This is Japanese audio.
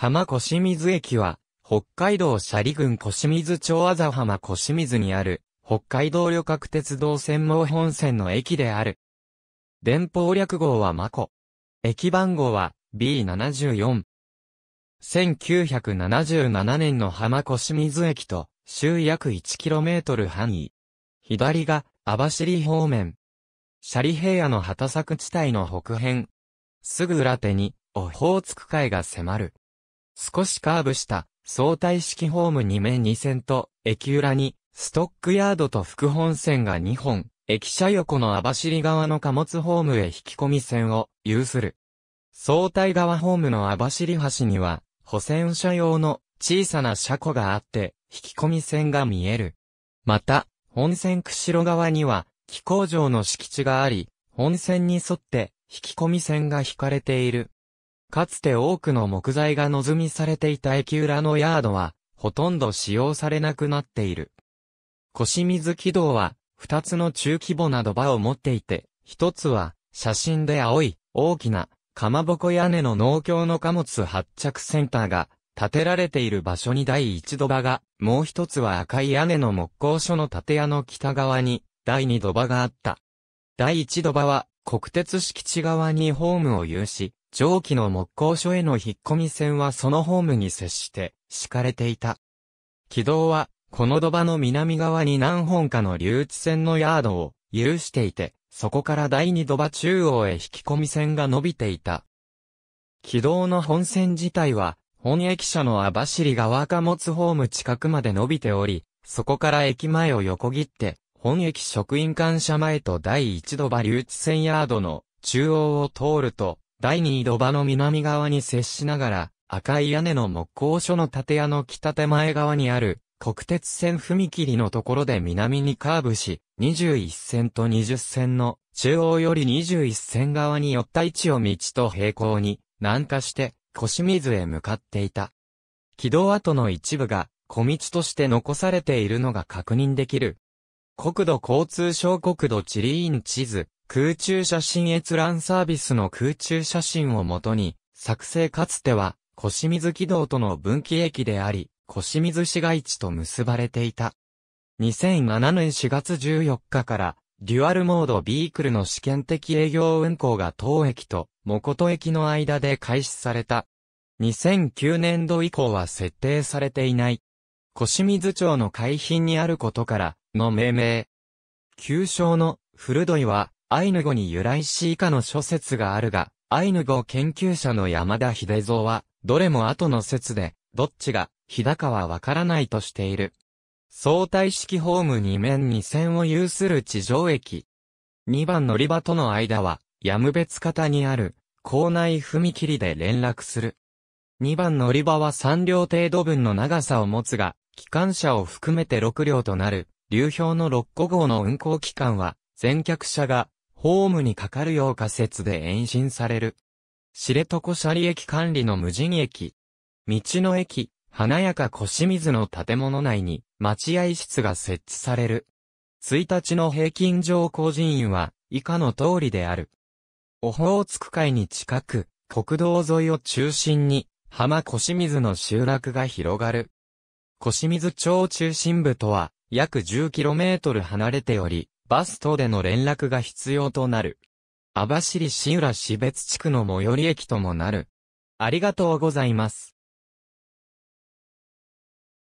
浜小清水駅は、北海道斜里郡小清水町あざ浜小清水にある、北海道旅客鉄道専門本線の駅である。電報略号はマコ。駅番号は B74。1977年の浜小清水駅と、周約 1km 範囲。左が、網走方面。斜里平野の畑作地帯の北辺。すぐ裏手に、オホーツク海が迫る。少しカーブした相対式ホーム2面2線と、駅裏に、ストックヤードと副本線が2本、駅舎横の網走側の貨物ホームへ引き込み線を有する。相対側ホームの網走橋には、補線車用の小さな車庫があって、引き込み線が見える。また、本線釧路側には、気工場の敷地があり、本線に沿って、引き込み線が引かれている。かつて多くの木材が望みされていた駅裏のヤードは、ほとんど使用されなくなっている。腰水軌道は、二つの中規模など場を持っていて、一つは、写真で青い、大きな、かまぼこ屋根の農協の貨物発着センターが、建てられている場所に第一土場が、もう一つは赤い屋根の木工所の建屋の北側に、第二土場があった。第一土場は、国鉄敷地側にホームを有し、上記の木工所への引っ込み線はそのホームに接して敷かれていた。軌道は、この土場の南側に何本かの留置線のヤードを有していて、そこから第二土場中央へ引き込み線が伸びていた。軌道の本線自体は、本駅舎の網走川貨物ホーム近くまで伸びており、そこから駅前を横切って、本駅職員館舎前と第一土場留置線ヤードの中央を通ると、第2戸場の南側に接しながら、赤い屋根の木工所の建屋の北手前側にある、国鉄線踏切のところで南にカーブし、21線と20線の中央より21線側に寄った位置を道と平行に南下して腰水へ向かっていた。軌道跡の一部が小道として残されているのが確認できる。国土交通省国土地理院地図空中写真閲覧サービスの空中写真をもとに、作成かつては、小清水軌道との分岐駅であり、小清水市街地と結ばれていた。2007年4月14日から、デュアルモードビークルの試験的営業運行が当駅と、誠駅の間で開始された。2009年度以降は設定されていない。小清水町の海浜にあることから、の命名。旧称の古土井は、アイヌ語に由来し以下の諸説があるが、アイヌ語研究者の山田秀蔵は、どれも後の説で、どっちが、日高はわからないとしている。相対式ホーム2面2線を有する地上駅。2番乗り場との間は、やむべつ方にある、校内踏切で連絡する。2番乗り場は3両程度分の長さを持つが、機関車を含めて6両となる、流氷の6個号の運行期間は、全客車がホームにかかるよう仮設で延伸される。知床斜里駅管理の無人駅。道の駅、華やか小清水の建物内に待合室が設置される。1日の平均乗降人員は以下の通りである。オホーツク海に近く、国道沿いを中心に浜小清水の集落が広がる。小清水町中心部とは約 10km 離れており、バス等での連絡が必要となる。網走市浦市別地区の最寄り駅ともなる。ありがとうございます。